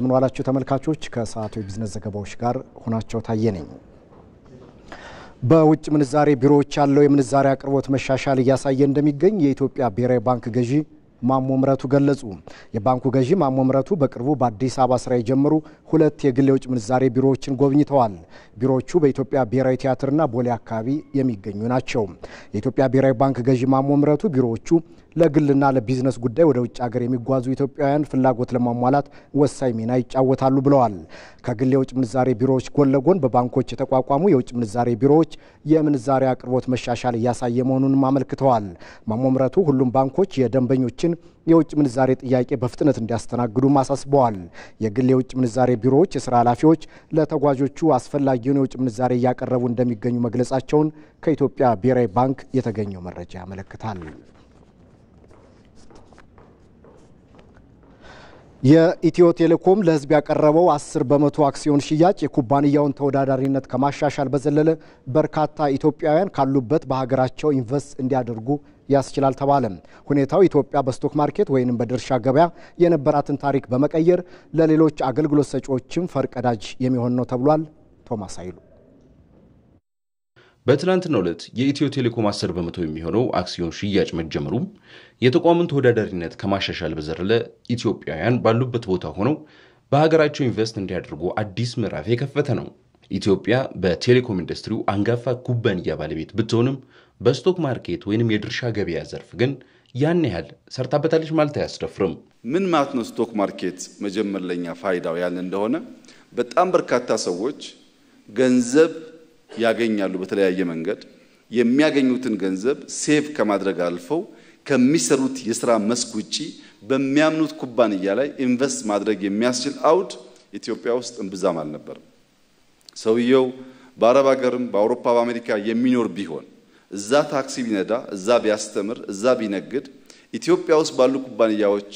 እንደምን ዋላችሁ ተመልካቾች። ከሰዓቱ የቢዝነስ ዘገባዎች ጋር ሆናቸው ታየ ነኝ። በውጭ ምንዛሬ ቢሮዎች ያለው የምንዛሬ አቅርቦት መሻሻል እያሳየ እንደሚገኝ የኢትዮጵያ ብሔራዊ ባንክ ገዢ ማሞ ምረቱ ገለጹ። የባንኩ ገዢ ማሞ ምረቱ በቅርቡ በአዲስ አበባ ስራ የጀመሩ ሁለት የግል የውጭ ምንዛሬ ቢሮዎችን ጎብኝተዋል። ቢሮዎቹ በኢትዮጵያ ብሔራዊ ቲያትርና ቦሌ አካባቢ የሚገኙ ናቸው። የኢትዮጵያ ብሔራዊ ባንክ ገዢ ማሞ ምረቱ ቢሮዎቹ ለግልና ለቢዝነስ ጉዳይ ወደ ውጭ ሀገር የሚጓዙ ኢትዮጵያውያን ፍላጎት ለማሟላት ወሳኝ ሚና ይጫወታሉ ብለዋል። ከግል የውጭ ምንዛሬ ቢሮዎች ጎን ለጎን በባንኮች የተቋቋሙ የውጭ ምንዛሬ ቢሮዎች የምንዛሬ አቅርቦት መሻሻል እያሳየ መሆኑንም አመልክተዋል። ማሞ ምረቱ ሁሉም ባንኮች የደንበኞች ባንኮችን የውጭ ምንዛሬ ጥያቄ በፍጥነት እንዲያስተናግዱም አሳስበዋል። የግል የውጭ ምንዛሬ ቢሮዎች የስራ ኃላፊዎች ለተጓዦቹ አስፈላጊውን የውጭ ምንዛሬ እያቀረቡ እንደሚገኙ መግለጻቸውን ከኢትዮጵያ ብሔራዊ ባንክ የተገኘው መረጃ ያመለክታል። የኢትዮ ቴሌኮም ለሕዝብ ያቀረበው 10 በመቶ አክሲዮን ሽያጭ የኩባንያውን ተወዳዳሪነት ከማሻሻል በዘለለ በርካታ ኢትዮጵያውያን ካሉበት በሀገራቸው ኢንቨስት እንዲያደርጉ ያስችላል ተባለ። ሁኔታው ኢትዮጵያ በስቶክ ማርኬት ወይንም በድርሻ ገበያ የነበራትን ታሪክ በመቀየር ለሌሎች አገልግሎት ሰጪዎችም ፈርቀዳጅ የሚሆን ነው ተብሏል። ቶማስ አይሉ በትላንትናው ዕለት የኢትዮ ቴሌኮም 10 በመቶ የሚሆነው አክሲዮን ሽያጭ መጀመሩም የተቋሙን ተወዳዳሪነት ከማሻሻል በዘለለ ኢትዮጵያውያን ባሉበት ቦታ ሆነው በሀገራቸው ኢንቨስት እንዲያደርጉ አዲስ ምዕራፍ የከፈተ ነው። ኢትዮጵያ በቴሌኮም ኢንዱስትሪው አንጋፋ ኩባንያ ባለቤት ብትሆንም በስቶክ ማርኬት ወይንም የድርሻ ገበያ ዘርፍ ግን ያን ያህል ሰርታበታለች ማለት አያስደፍርም። ምን ማለት ነው? ስቶክ ማርኬት መጀመር ለኛ ፋይዳው ያለ እንደሆነ በጣም በርካታ ሰዎች ገንዘብ ያገኛሉ። በተለያየ መንገድ የሚያገኙትን ገንዘብ ሴቭ ከማድረግ አልፈው ከሚሰሩት የስራ መስክ ውጪ በሚያምኑት ኩባንያ ላይ ኢንቨስት ማድረግ የሚያስችል አውድ ኢትዮጵያ ውስጥ እምብዛም አልነበርም። ሰውየው በአረብ ሀገርም በአውሮፓ በአሜሪካ የሚኖር ቢሆን እዛ ታክሲ ቢነዳ፣ እዛ ቢያስተምር፣ እዛ ቢነግድ ኢትዮጵያ ውስጥ ባሉ ኩባንያዎች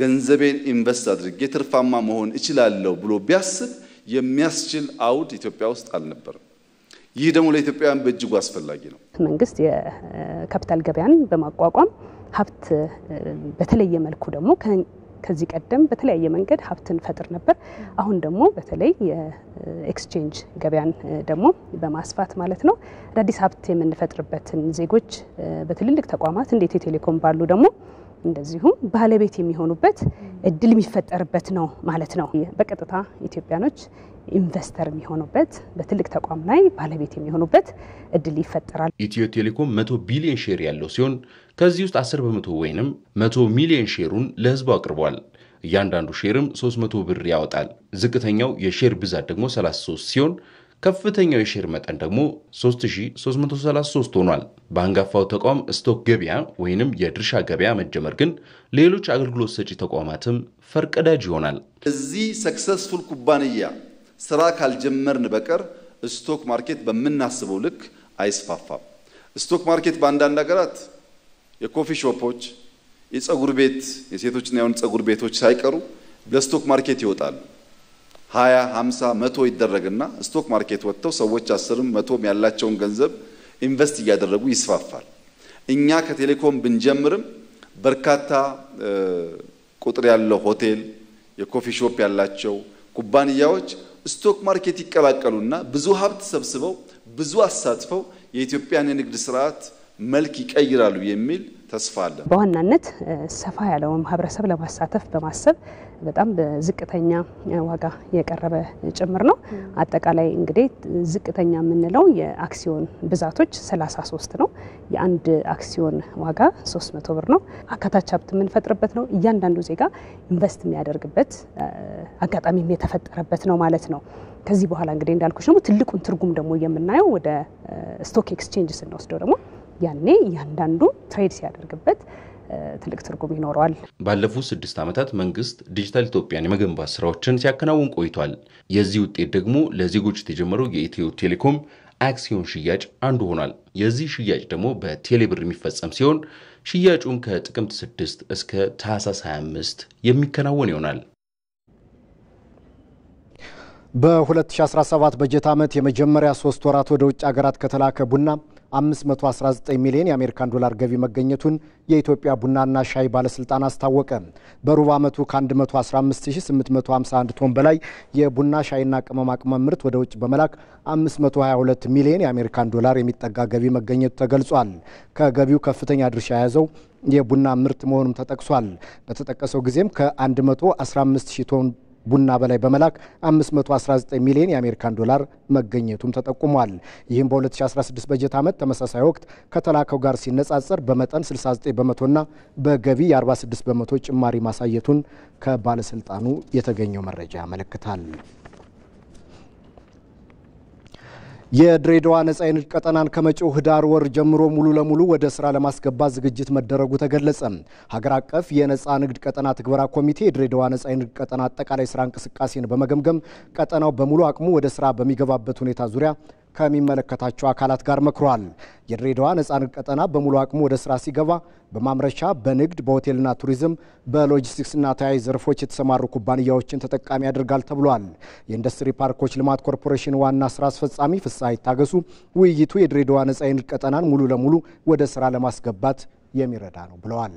ገንዘቤን ኢንቨስት አድርጌ ትርፋማ መሆን እችላለሁ ብሎ ቢያስብ የሚያስችል አውድ ኢትዮጵያ ውስጥ አልነበርም። ይህ ደግሞ ለኢትዮጵያውያን በእጅጉ አስፈላጊ ነው። መንግስት የካፒታል ገበያን በማቋቋም ሀብት በተለየ መልኩ ደግሞ ከዚህ ቀደም በተለያየ መንገድ ሀብትን ፈጥር ነበር። አሁን ደግሞ በተለይ የኤክስቼንጅ ገበያን ደግሞ በማስፋት ማለት ነው አዳዲስ ሀብት የምንፈጥርበትን ዜጎች በትልልቅ ተቋማት ኢትዮ የቴሌኮም ባሉ ደግሞ እንደዚሁም ባለቤት የሚሆኑበት እድል የሚፈጠርበት ነው ማለት ነው። በቀጥታ ኢትዮጵያኖች ኢንቨስተር የሚሆኑበት በትልቅ ተቋም ላይ ባለቤት የሚሆኑበት እድል ይፈጠራል። ኢትዮ ቴሌኮም መቶ ቢሊዮን ሼር ያለው ሲሆን ከዚህ ውስጥ 10 በመቶ ወይንም መቶ ሚሊዮን ሼሩን ለህዝቡ አቅርቧል። እያንዳንዱ ሼርም 300 ብር ያወጣል። ዝቅተኛው የሼር ብዛት ደግሞ 33 ሲሆን ከፍተኛው የሼር መጠን ደግሞ 3333 ሆኗል። በአንጋፋው ተቋም ስቶክ ገበያ ወይንም የድርሻ ገበያ መጀመር ግን ለሌሎች አገልግሎት ሰጪ ተቋማትም ፈርቀዳጅ ይሆናል። እዚህ ሰክሰስፉል ኩባንያ ስራ ካልጀመርን በቀር ስቶክ ማርኬት በምናስበው ልክ አይስፋፋም። ስቶክ ማርኬት በአንዳንድ ሀገራት የኮፊ ሾፖች፣ የጸጉር ቤት የሴቶችና የወንድ ጸጉር ቤቶች ሳይቀሩ ለስቶክ ማርኬት ይወጣሉ። ሀያ ሀምሳ መቶ ይደረግና ስቶክ ማርኬት ወጥተው ሰዎች አስርም መቶም ያላቸውን ገንዘብ ኢንቨስት እያደረጉ ይስፋፋል። እኛ ከቴሌኮም ብንጀምርም በርካታ ቁጥር ያለው ሆቴል፣ የኮፊ ሾፕ ያላቸው ኩባንያዎች ስቶክ ማርኬት ይቀላቀሉና ብዙ ሀብት ሰብስበው ብዙ አሳትፈው የኢትዮጵያን የንግድ ስርዓት መልክ ይቀይራሉ የሚል ተስፋ አለ። በዋናነት ሰፋ ያለው ማህበረሰብ ለማሳተፍ በማሰብ በጣም በዝቅተኛ ዋጋ የቀረበ ጭምር ነው። አጠቃላይ እንግዲህ ዝቅተኛ የምንለው የአክሲዮን ብዛቶች 33 ነው። የአንድ አክሲዮን ዋጋ 300 ብር ነው። አካታች ሀብት የምንፈጥርበት ነው። እያንዳንዱ ዜጋ ኢንቨስት የሚያደርግበት አጋጣሚም የተፈጠረበት ነው ማለት ነው። ከዚህ በኋላ እንግዲህ እንዳልኩሽ ደግሞ ትልቁን ትርጉም ደግሞ የምናየው ወደ ስቶክ ኤክስቼንጅ ስንወስደው ደግሞ ያኔ እያንዳንዱ ትሬድ ሲያደርግበት ትልቅ ትርጉም ይኖረዋል። ባለፉት ስድስት ዓመታት መንግስት ዲጂታል ኢትዮጵያን የመገንባት ስራዎችን ሲያከናውን ቆይቷል። የዚህ ውጤት ደግሞ ለዜጎች የተጀመረው የኢትዮ ቴሌኮም አክሲዮን ሽያጭ አንዱ ሆኗል። የዚህ ሽያጭ ደግሞ በቴሌብር የሚፈጸም ሲሆን ሽያጩም ከጥቅምት 6 እስከ ታህሳስ 25 የሚከናወን ይሆናል። በ2017 በጀት ዓመት የመጀመሪያ ሶስት ወራት ወደ ውጭ ሀገራት ከተላከ ቡና 519 ሚሊዮን የአሜሪካን ዶላር ገቢ መገኘቱን የኢትዮጵያ ቡናና ሻይ ባለስልጣን አስታወቀ። በሩብ ዓመቱ ከ115851 ቶን በላይ የቡና ሻይና ቅመማ ቅመም ምርት ወደ ውጭ በመላክ 522 ሚሊዮን የአሜሪካን ዶላር የሚጠጋ ገቢ መገኘቱ ተገልጿል። ከገቢው ከፍተኛ ድርሻ የያዘው የቡና ምርት መሆኑም ተጠቅሷል። በተጠቀሰው ጊዜም ከ115 ቶን ቡና በላይ በመላክ 519 ሚሊዮን የአሜሪካን ዶላር መገኘቱም ተጠቁሟል። ይህም በ2016 በጀት ዓመት ተመሳሳይ ወቅት ከተላከው ጋር ሲነጻጸር በመጠን 69 በመቶና በገቢ የ46 በመቶ ጭማሪ ማሳየቱን ከባለስልጣኑ የተገኘው መረጃ ያመለክታል። የድሬዳዋ ነጻ የንግድ ቀጠናን ከመጪው ህዳር ወር ጀምሮ ሙሉ ለሙሉ ወደ ስራ ለማስገባት ዝግጅት መደረጉ ተገለጸ። ሀገር አቀፍ የነጻ ንግድ ቀጠና ትግበራ ኮሚቴ የድሬዳዋ ነጻ የንግድ ቀጠና አጠቃላይ ስራ እንቅስቃሴን በመገምገም ቀጠናው በሙሉ አቅሙ ወደ ስራ በሚገባበት ሁኔታ ዙሪያ ከሚመለከታቸው አካላት ጋር መክሯል። የድሬዳዋ ነጻነት ቀጠና በሙሉ አቅሙ ወደ ስራ ሲገባ በማምረቻ፣ በንግድ፣ በሆቴልና ቱሪዝም፣ በሎጂስቲክስና ተያያዥ ዘርፎች የተሰማሩ ኩባንያዎችን ተጠቃሚ ያደርጋል ተብሏል። የኢንዱስትሪ ፓርኮች ልማት ኮርፖሬሽን ዋና ስራ አስፈጻሚ ፍስሐ ይታገሱ ውይይቱ የድሬዳዋ ነጻ የንግድ ቀጠናን ሙሉ ለሙሉ ወደ ስራ ለማስገባት የሚረዳ ነው ብለዋል።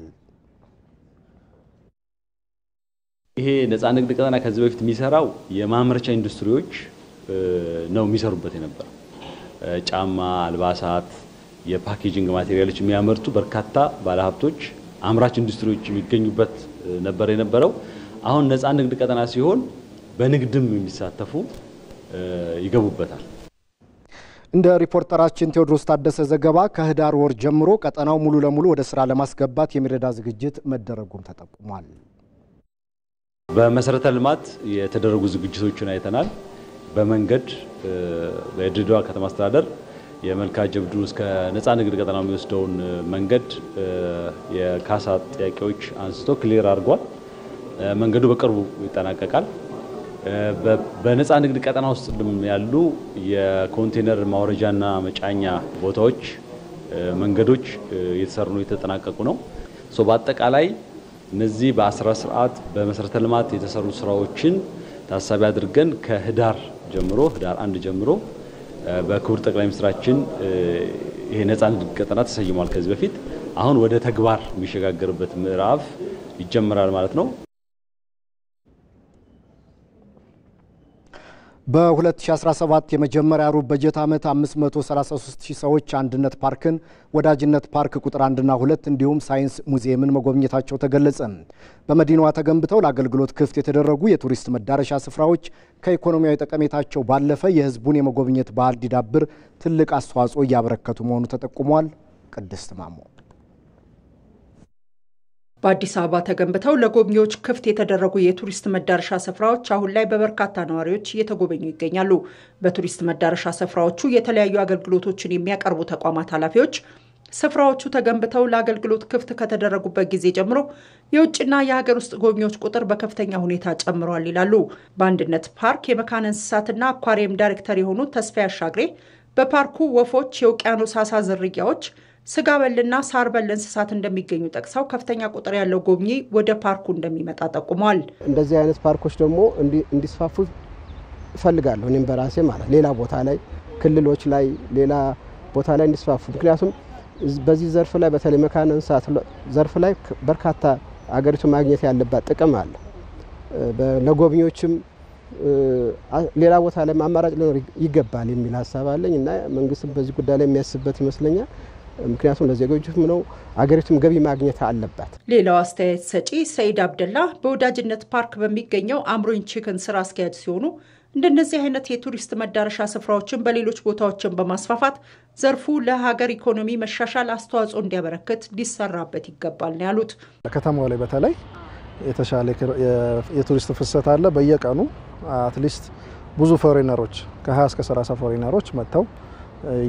ይሄ ነጻ ንግድ ቀጠና ከዚህ በፊት የሚሰራው የማምረቻ ኢንዱስትሪዎች ነው የሚሰሩበት የነበረው ጫማ፣ አልባሳት፣ የፓኬጂንግ ማቴሪያሎች የሚያመርቱ በርካታ ባለሀብቶች፣ አምራች ኢንዱስትሪዎች የሚገኙበት ነበር የነበረው። አሁን ነፃ ንግድ ቀጠና ሲሆን በንግድም የሚሳተፉ ይገቡበታል። እንደ ሪፖርተራችን ቴዎድሮስ ታደሰ ዘገባ ከህዳር ወር ጀምሮ ቀጠናው ሙሉ ለሙሉ ወደ ስራ ለማስገባት የሚረዳ ዝግጅት መደረጉም ተጠቁሟል። በመሰረተ ልማት የተደረጉ ዝግጅቶችን አይተናል። በመንገድ የድሬዳዋ ከተማ አስተዳደር የመልካ ጀብዱ እስከ ነፃ ንግድ ቀጠና የሚወስደውን መንገድ የካሳ ጥያቄዎች አንስቶ ክሊር አድርጓል። መንገዱ በቅርቡ ይጠናቀቃል። በነፃ ንግድ ቀጠና ውስጥ ያሉ የኮንቴነር ማውረጃና መጫኛ ቦታዎች፣ መንገዶች እየተሰሩ ነው፣ የተጠናቀቁ ነው። በአጠቃላይ እነዚህ በአስራ ስርዓት በመሰረተ ልማት የተሰሩ ስራዎችን ታሳቢ አድርገን ከህዳር ጀምሮ ህዳር አንድ ጀምሮ በክቡር ጠቅላይ ሚኒስትራችን ይሄ ነፃ ንግድ ቀጠና ተሰይሟል። ከዚህ በፊት አሁን ወደ ተግባር የሚሸጋገርበት ምዕራፍ ይጀምራል ማለት ነው። በ2017 የመጀመሪያ ሩብ በጀት ዓመት 533 ሺህ ሰዎች አንድነት ፓርክን፣ ወዳጅነት ፓርክ ቁጥር አንድና ሁለት እንዲሁም ሳይንስ ሙዚየምን መጎብኘታቸው ተገለጸ። በመዲናዋ ተገንብተው ለአገልግሎት ክፍት የተደረጉ የቱሪስት መዳረሻ ስፍራዎች ከኢኮኖሚያዊ ጠቀሜታቸው ባለፈ የሕዝቡን የመጎብኘት ባህል እንዲዳብር ትልቅ አስተዋጽኦ እያበረከቱ መሆኑ ተጠቁሟል። ቅድስት ማሞ በአዲስ አበባ ተገንብተው ለጎብኚዎች ክፍት የተደረጉ የቱሪስት መዳረሻ ስፍራዎች አሁን ላይ በበርካታ ነዋሪዎች እየተጎበኙ ይገኛሉ። በቱሪስት መዳረሻ ስፍራዎቹ የተለያዩ አገልግሎቶችን የሚያቀርቡ ተቋማት ኃላፊዎች ስፍራዎቹ ተገንብተው ለአገልግሎት ክፍት ከተደረጉበት ጊዜ ጀምሮ የውጭና የሀገር ውስጥ ጎብኚዎች ቁጥር በከፍተኛ ሁኔታ ጨምሯል ይላሉ። በአንድነት ፓርክ የመካነ እንስሳትና አኳሪየም ዳይሬክተር የሆኑት ተስፋ ያሻግሬ በፓርኩ ወፎች፣ የውቅያኖስ አሳ ዝርያዎች ስጋ በልና ሳር በል እንስሳት እንደሚገኙ ጠቅሰው ከፍተኛ ቁጥር ያለው ጎብኚ ወደ ፓርኩ እንደሚመጣ ጠቁሟል። እንደዚህ አይነት ፓርኮች ደግሞ እንዲስፋፉ እፈልጋለሁ። እኔም በራሴ ማለት ሌላ ቦታ ላይ ክልሎች ላይ ሌላ ቦታ ላይ እንዲስፋፉ ምክንያቱም በዚህ ዘርፍ ላይ በተለይ መካነ እንስሳት ዘርፍ ላይ በርካታ አገሪቱ ማግኘት ያለባት ጥቅም አለ። ለጎብኚዎችም ሌላ ቦታ ላይ አማራጭ ሊኖር ይገባል የሚል ሀሳብ አለኝ እና መንግስትም በዚህ ጉዳይ ላይ የሚያስብበት ይመስለኛል። ምክንያቱም ለዜጎችም ነው፣ አገሪቱም ገቢ ማግኘት አለባት። ሌላው አስተያየት ሰጪ ሰይድ አብደላ በወዳጅነት ፓርክ በሚገኘው አምሮኝ ቺክን ስራ አስኪያጅ ሲሆኑ እንደነዚህ አይነት የቱሪስት መዳረሻ ስፍራዎችን በሌሎች ቦታዎችን በማስፋፋት ዘርፉ ለሀገር ኢኮኖሚ መሻሻል አስተዋጽኦ እንዲያበረክት ሊሰራበት ይገባል ነው ያሉት። ከተማው ላይ በተለይ የተሻለ የቱሪስት ፍሰት አለ። በየቀኑ አትሊስት ብዙ ፎሬነሮች ከ20 እስከ 30 ፎሬነሮች መጥተው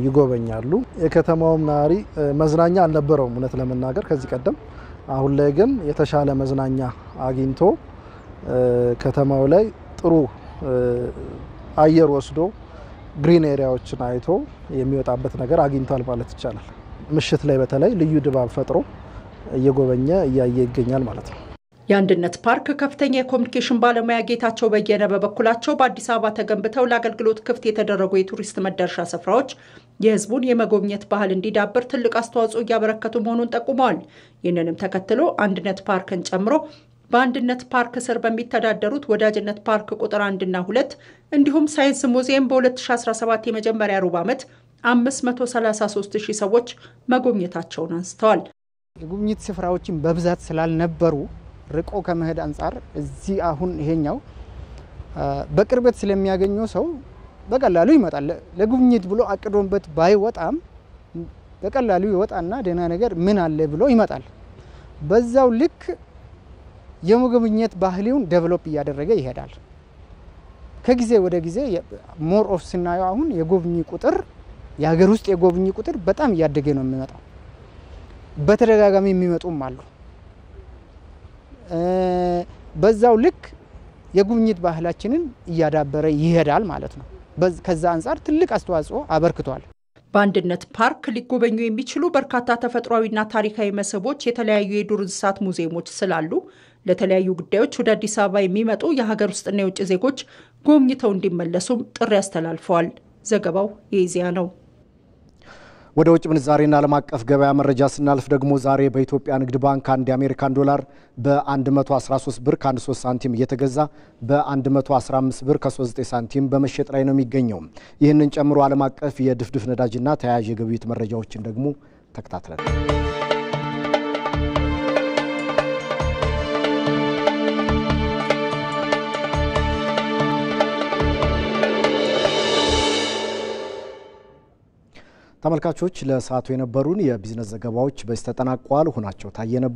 ይጎበኛሉ። የከተማውም ነዋሪ መዝናኛ አልነበረውም እውነት ለመናገር ከዚህ ቀደም። አሁን ላይ ግን የተሻለ መዝናኛ አግኝቶ ከተማው ላይ ጥሩ አየር ወስዶ ግሪን ኤሪያዎችን አይቶ የሚወጣበት ነገር አግኝቷል ማለት ይቻላል። ምሽት ላይ በተለይ ልዩ ድባብ ፈጥሮ እየጎበኘ እያየ ይገኛል ማለት ነው። የአንድነት ፓርክ ከፍተኛ የኮሚኒኬሽን ባለሙያ ጌታቸው በየነ በበኩላቸው በአዲስ አበባ ተገንብተው ለአገልግሎት ክፍት የተደረጉ የቱሪስት መዳረሻ ስፍራዎች የሕዝቡን የመጎብኘት ባህል እንዲዳብር ትልቅ አስተዋጽኦ እያበረከቱ መሆኑን ጠቁመዋል። ይህንንም ተከትሎ አንድነት ፓርክን ጨምሮ በአንድነት ፓርክ ስር በሚተዳደሩት ወዳጅነት ፓርክ ቁጥር አንድና ሁለት እንዲሁም ሳይንስ ሙዚየም በ2017 የመጀመሪያ ሩብ ዓመት 533 ሺህ ሰዎች መጎብኘታቸውን አንስተዋል። የጉብኝት ስፍራዎችን በብዛት ስላልነበሩ ርቆ ከመሄድ አንጻር እዚህ አሁን ይሄኛው በቅርበት ስለሚያገኘው ሰው በቀላሉ ይመጣል። ለጉብኝት ብሎ አቅዶንበት ባይወጣም በቀላሉ ይወጣና ደህና ነገር ምን አለ ብሎ ይመጣል። በዛው ልክ የመጎብኘት ባህሊውን ደቨሎፕ እያደረገ ይሄዳል። ከጊዜ ወደ ጊዜ ሞር ኦፍ ስናየው አሁን የጎብኚ ቁጥር የሀገር ውስጥ የጎብኚ ቁጥር በጣም እያደገ ነው የሚመጣው። በተደጋጋሚ የሚመጡም አሉ። በዛው ልክ የጉብኝት ባህላችንን እያዳበረ ይሄዳል ማለት ነው። ከዛ አንጻር ትልቅ አስተዋጽኦ አበርክቷል። በአንድነት ፓርክ ሊጎበኙ የሚችሉ በርካታ ተፈጥሯዊና ታሪካዊ መስህቦች፣ የተለያዩ የዱር እንስሳት ሙዚየሞች ስላሉ ለተለያዩ ጉዳዮች ወደ አዲስ አበባ የሚመጡ የሀገር ውስጥና የውጭ ዜጎች ጎብኝተው እንዲመለሱም ጥሪ አስተላልፈዋል። ዘገባው የኢዜአ ነው። ወደ ውጭ ምንዛሬና ዓለም አቀፍ ገበያ መረጃ ስናልፍ ደግሞ ዛሬ በኢትዮጵያ ንግድ ባንክ አንድ የአሜሪካን ዶላር በ113 ብር ከ13 ሳንቲም እየተገዛ በ115 ብር ከ39 ሳንቲም በመሸጥ ላይ ነው የሚገኘው። ይህንን ጨምሮ ዓለም አቀፍ የድፍድፍ ነዳጅና ተያያዥ የግብይት መረጃዎችን ደግሞ ተከታትለናል። ተመልካቾች ለሰዓቱ የነበሩን የቢዝነስ ዘገባዎች በዚህ ተጠናቋል። ሁናቸው ታየ ነበር።